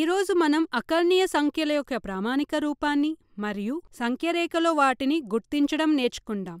ఈరోజు మనం అకర్ణీయ సంఖ్యల యొక్క ప్రామాణిక రూపాన్ని మరియు సంఖ్యరేఖలో వాటిని గుర్తించడం నేర్చుకుందాం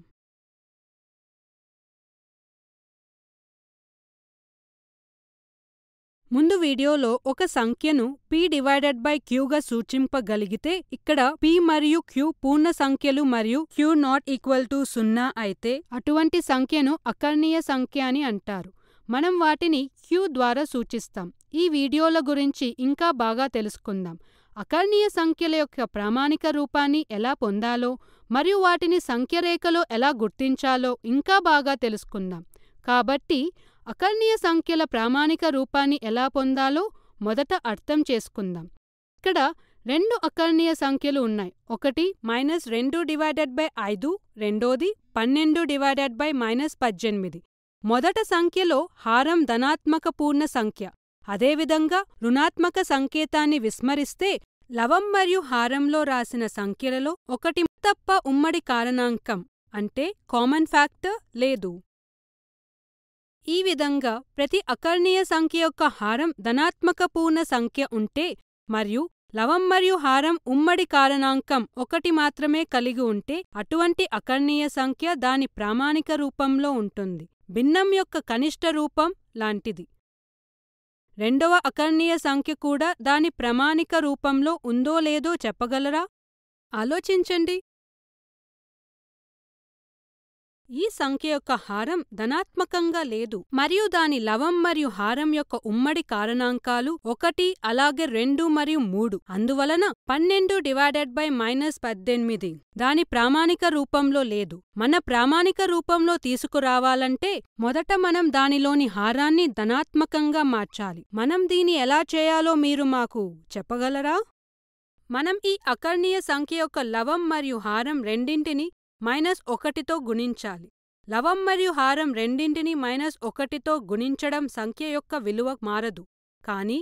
ముందు వీడియోలో ఒక సంఖ్యను పి డివైడెడ్ బై క్యూగా సూచింపగలిగితే ఇక్కడ పి మరియు క్యూ పూర్ణ సంఖ్యలు మరియు క్యూ నాట్ ఈక్వల్ టు సున్నా అయితే అటువంటి సంఖ్యను అకర్ణీయ సంఖ్య అని అంటారు మనం వాటిని క్యూ ద్వారా సూచిస్తాం ఈ వీడియోల గురించి ఇంకా బాగా తెలుసుకుందాం అకర్ణీయ సంఖ్యల యొక్క ప్రామాణిక రూపాన్ని ఎలా పొందాలో మరియు వాటిని సంఖ్యరేఖలో ఎలా గుర్తించాలో ఇంకా బాగా తెలుసుకుందాం కాబట్టి అకర్ణీయ సంఖ్యల ప్రామాణిక రూపాన్ని ఎలా పొందాలో మొదట అర్థం చేసుకుందాం ఇక్కడ రెండు అకర్ణీయ సంఖ్యలు ఉన్నాయి ఒకటి మైనస్ రెండు డివైడెడ్ బై ఐదు రెండోది పన్నెండు డివైడెడ్ బై మైనస్ పద్దెనిమిది మొదట సంఖ్యలో హారం ధనాత్మక పూర్ణ సంఖ్య అదేవిధంగా రుణాత్మక సంకేతాన్ని విస్మరిస్తే లవం మరియు హారంలో రాసిన సంఖ్యలలో ఒకటి తప్ప ఉమ్మడి కారణాంకం అంటే కామన్ ఫ్యాక్టర్ లేదు ఈ విధంగా ప్రతి అకర్ణీయ సంఖ్య యొక్క హారం ధనాత్మక పూర్ణ సంఖ్య ఉంటే మరియు లవం మరియు హారం ఉమ్మడి కారణాంకం ఒకటి మాత్రమే కలిగి ఉంటే అటువంటి అకర్ణీయ సంఖ్య దాని ప్రామాణిక రూపంలో ఉంటుంది భిన్నం యొక్క కనిష్ట రూపం లాంటిది రెండవ అకర్ణీయ సంఖ్య కూడా దాని ప్రామాణిక రూపంలో ఉందో లేదో చెప్పగలరా? ఆలోచించండి. ఈ సంఖ్య యొక్క హారం ధనాత్మకంగా లేదు మరియు దాని లవం మరియు హారం యొక్క ఉమ్మడి కారణాంకాలు ఒకటి అలాగే రెండు మరియు మూడు అందువలన పన్నెండు డివైడెడ్ బై మైనస్ పద్దెనిమిది దాని ప్రామాణిక రూపంలో లేదు మన ప్రామాణిక రూపంలో తీసుకురావాలంటే మొదట మనం దానిలోని హారాన్ని ధనాత్మకంగా మార్చాలి మనం దీని ఎలా చేయాలో మీరు మాకు చెప్పగలరా మనం ఈ అకర్ణీయ సంఖ్య యొక్క లవం మరియు హారం రెండింటిని మైనస్ ఒకటితో గుణించాలి లవం మరియు హారం రెండింటినీ మైనస్ ఒకటితో గుణించడం సంఖ్య యొక్క విలువ మారదు కాని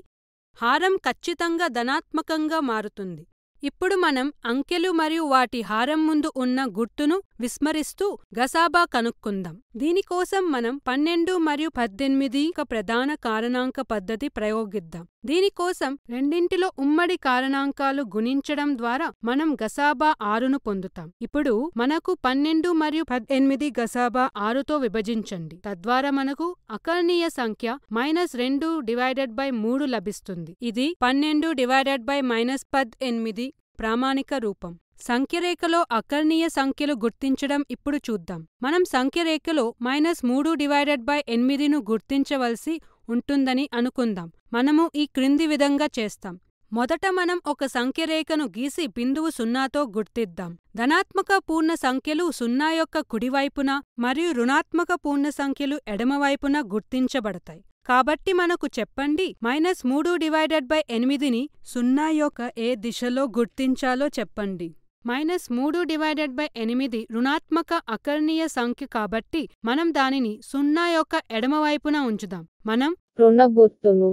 హారం ఖచ్చితంగా ధనాత్మకంగా మారుతుంది ఇప్పుడు మనం అంకెలు మరియు వాటి హారం ముందు ఉన్న గుర్తును విస్మరిస్తూ గసాబా కనుక్కుందాం దీనికోసం మనం పన్నెండు మరియు పద్దెనిమిది క ప్రధాన కారణాంక పద్ధతి ప్రయోగిద్దాం దీనికోసం రెండింటిలో ఉమ్మడి కారణాంకాలు గుణించడం ద్వారా మనం గసాబా ఆరును పొందుతాం ఇప్పుడు మనకు పన్నెండు మరియు పద్దెనిమిది గసాబా ఆరుతో విభజించండి తద్వారా మనకు అకర్ణీయ సంఖ్య మైనస్ రెండు డివైడెడ్ బై మూడు లభిస్తుంది ఇది పన్నెండు డివైడెడ్ బై మైనస్ పద్దెనిమిది ప్రామాణిక రూపం సంఖ్యరేఖలో అకర్ణీయ సంఖ్యలు గుర్తించడం ఇప్పుడు చూద్దాం మనం సంఖ్యరేఖలో మైనస్ మూడు డివైడెడ్ బై ఎనిమిదిను గుర్తించవలసి ఉంటుందని అనుకుందాం మనము ఈ క్రింది విధంగా చేస్తాం మొదట మనం ఒక సంఖ్యరేఖను గీసి బిందువు సున్నాతో గుర్తిద్దాం ధనాత్మక పూర్ణ సంఖ్యలు సున్నా యొక్క కుడివైపున మరియు రుణాత్మక పూర్ణ సంఖ్యలు ఎడమవైపున గుర్తించబడతాయి కాబట్టి మనకు చెప్పండి మైనస్ మూడు డివైడెడ్ బై ఎనిమిదిని సున్నా యొక్క ఏ దిశలో గుర్తించాలో చెప్పండి మైనస్ మూడు డివైడెడ్ బై ఎనిమిది రుణాత్మక అకర్ణీయ సంఖ్య కాబట్టి మనం దానిని సున్నా యొక్క ఎడమవైపున ఉంచుదాం మనం రుణ గుర్తును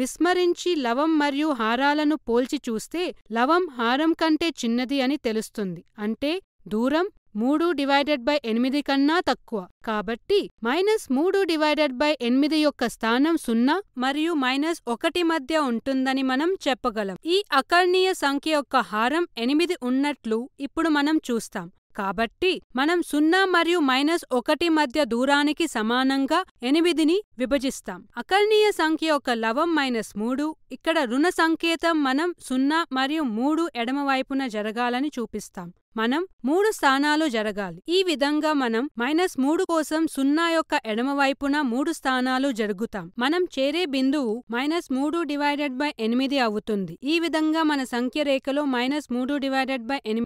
విస్మరించి లవం మరియు హారాలను పోల్చి చూస్తే లవం హారం కంటే చిన్నది అని తెలుస్తుంది అంటే దూరం మూడు డివైడెడ్ బై ఎనిమిది కన్నా తక్కువ కాబట్టి మైనస్ మూడు డివైడెడ్ బై ఎనిమిది యొక్క స్థానం సున్నా మరియు మైనస్ ఒకటి మధ్య ఉంటుందని మనం చెప్పగలం ఈ అకర్ణీయ సంఖ్య యొక్క హారం ఎనిమిది ఉన్నట్లు ఇప్పుడు మనం చూస్తాం కాబట్టి మనం సున్నా మరియు మైనస్ ఒకటి మధ్య దూరానికి సమానంగా ఎనిమిదిని విభజిస్తాం. అకర్ణీయ సంఖ్య యొక్క లవం మైనస్ మూడు ఇక్కడ రుణ సంకేతం మనం సున్నా మరియు మూడు ఎడమవైపున జరగాలని చూపిస్తాం. మనం మూడు స్థానాలు జరగాలి. ఈ విధంగా మనం మైనస్ మూడు కోసం సున్నా యొక్క ఎడమవైపున మూడు స్థానాలు జరుగుతాం. మనం చేరే బిందువు మైనస్ మూడు డివైడెడ్ బై ఎనిమిది అవుతుంది. ఈ విధంగా మన సంఖ్య రేఖలో మైనస్ మూడు డివైడెడ్ బై ఎనిమిది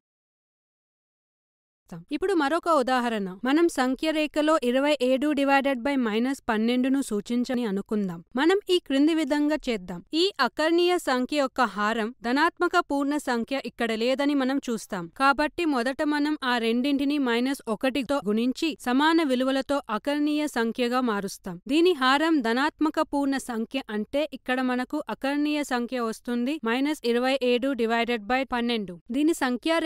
చేస్తాం ఇప్పుడు మరొక ఉదాహరణ మనం సంఖ్యరేఖలో ఇరవై ఏడు డివైడెడ్ బై మైనస్ పన్నెండును సూచించని అనుకుందాం మనం ఈ క్రింది విధంగా చేద్దాం ఈ అకర్ణీయ సంఖ్య యొక్క హారం ధనాత్మక పూర్ణ సంఖ్య ఇక్కడ లేదని మనం చూస్తాం కాబట్టి మొదట మనం ఆ రెండింటిని మైనస్ ఒకటితో గుణించి సమాన విలువలతో అకర్ణీయ సంఖ్యగా మారుస్తాం దీని హారం ధనాత్మక పూర్ణ సంఖ్య అంటే ఇక్కడ మనకు అకర్ణీయ సంఖ్య వస్తుంది మైనస్ ఇరవై ఏడు డివైడెడ్ బై పన్నెండు దీని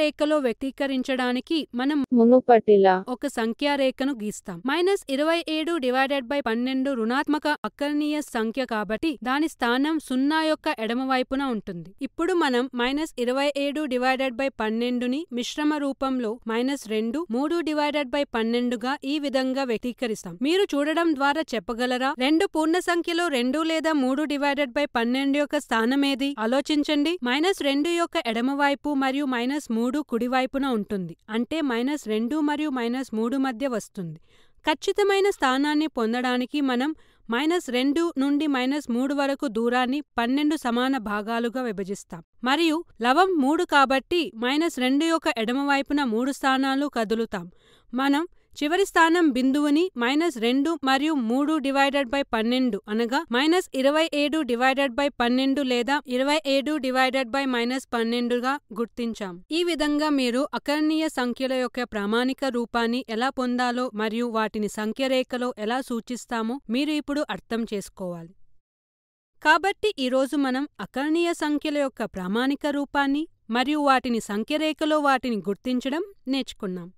రేఖలో వ్యక్తీకరించడానికి మనం మనం మునుపటిలా ఒక సంఖ్యారేఖను గీస్తాం మైనస్ ఇరవై ఏడు డివైడెడ్ బై పన్నెండు రుణాత్మక అకర్ణీయ సంఖ్య కాబట్టి దాని స్థానం సున్నా యొక్క ఎడమ వైపున ఉంటుంది ఇప్పుడు మనం మైనస్ ఇరవై ఏడు డివైడెడ్ బై పన్నెండుని మిశ్రమ రూపంలో మైనస్ రెండు మూడు డివైడెడ్ బై పన్నెండుగా ఈ విధంగా వ్యక్తీకరిస్తాం మీరు చూడడం ద్వారా చెప్పగలరా రెండు పూర్ణ సంఖ్యలో రెండు లేదా మూడు డివైడెడ్ బై పన్నెండు యొక్క స్థానమేది ఆలోచించండి మైనస్ రెండు యొక్క ఎడమ వైపు మరియు మైనస్ మూడు కుడివైపున ఉంటుంది అంటే మైనస్ మైనస్ రెండు మరియు మైనస్ మూడు మధ్య వస్తుంది ఖచ్చితమైన స్థానాన్ని పొందడానికి మనం మైనస్ రెండు నుండి మైనస్ మూడు వరకు దూరాన్ని పన్నెండు సమాన భాగాలుగా విభజిస్తాం మరియు లవం మూడు కాబట్టి మైనస్ రెండు యొక్క ఎడమవైపున మూడు స్థానాలు కదులుతాం మనం చివరి స్థానం బిందువుని మైనస్ రెండు మరియు మూడు డివైడెడ్ బై పన్నెండు అనగా మైనస్ ఇరవై ఏడు డివైడెడ్ బై పన్నెండు లేదా ఇరవై ఏడు డివైడెడ్ బై మైనస్ పన్నెండుగా గుర్తించాం ఈ విధంగా మీరు అకర్ణీయ సంఖ్యల యొక్క ప్రామాణిక రూపాన్ని ఎలా పొందాలో మరియు వాటిని సంఖ్య రేఖలో ఎలా సూచిస్తామో మీరు ఇప్పుడు అర్థం చేసుకోవాలి కాబట్టి ఈరోజు మనం అకర్ణీయ సంఖ్యల యొక్క ప్రామాణిక రూపాన్ని మరియు వాటిని సంఖ్యరేఖలో వాటిని గుర్తించడం నేర్చుకున్నాం